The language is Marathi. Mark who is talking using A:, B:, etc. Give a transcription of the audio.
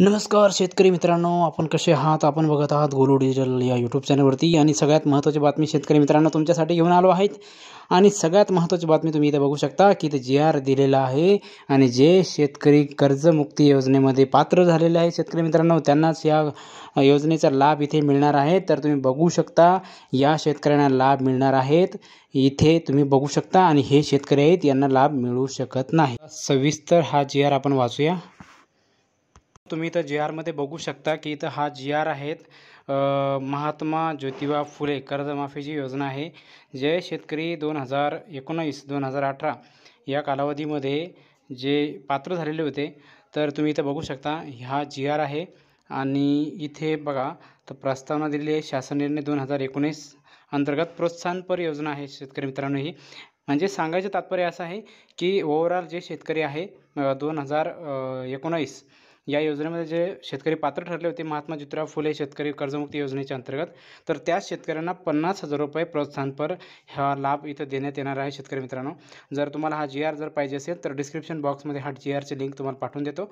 A: नमस्कार शेतकरी मित्रांनो आपण कसे आहात आपण बघत आहात गोलू डिजिटल या यूट्यूब चॅनलवरती आणि सगळ्यात महत्त्वाची बातमी शेतकरी मित्रांनो तुमच्यासाठी घेऊन आलो आहेत आणि सगळ्यात महत्त्वाची बातमी तुम्ही इथे बघू शकता की ते जी आर दिलेला आहे आणि जे शेतकरी कर्जमुक्ती योजनेमध्ये पात्र झालेले आहेत शेतकरी मित्रांनो त्यांनाच या योजनेचा लाभ इथे मिळणार आहे तर तुम्ही बघू शकता या शेतकऱ्यांना लाभ मिळणार आहेत इथे तुम्ही बघू शकता आणि हे शेतकरी आहेत यांना लाभ मिळू शकत नाही सविस्तर हा जी आर आपण वाचूया तुम्ही इथं जी आरमध्ये बघू शकता की इथं हा जी आर आहेत महात्मा ज्योतिबा फुले कर्जमाफीची योजना आहे जे शेतकरी दोन हजार एकोणावीस दोन हजार अठरा या कालावधीमध्ये जे पात्र झालेले होते तर तुम्ही इथं बघू शकता हा जी आर आहे आणि इथे बघा तर प्रस्तावना दिलेली आहे शासन निर्णय दोन हजार एकोणीस अंतर्गत प्रोत्साहनपर योजना आहे शेतकरी मित्रांनो ही म्हणजे सांगायचं तात्पर्य असं आहे की ओवरऑल जे शेतकरी आहे दोन हजार एकोणावीस या योजनेमध्ये जे शेतकरी पात्र ठरले होते महात्मा ज्योतिराव फुले शेतकरी कर्जमुक्ती योजनेच्या अंतर्गत तर त्या शेतकऱ्यांना पन्नास हजार रुपये प्रोत्साहनपर हा लाभ इथं देण्यात येणार आहे शेतकरी मित्रांनो जर तुम्हाला हा जी आर जर पाहिजे असेल तर डिस्क्रिप्शन बॉक्समध्ये हा जी आरची लिंक तुम्हाला पाठवून देतो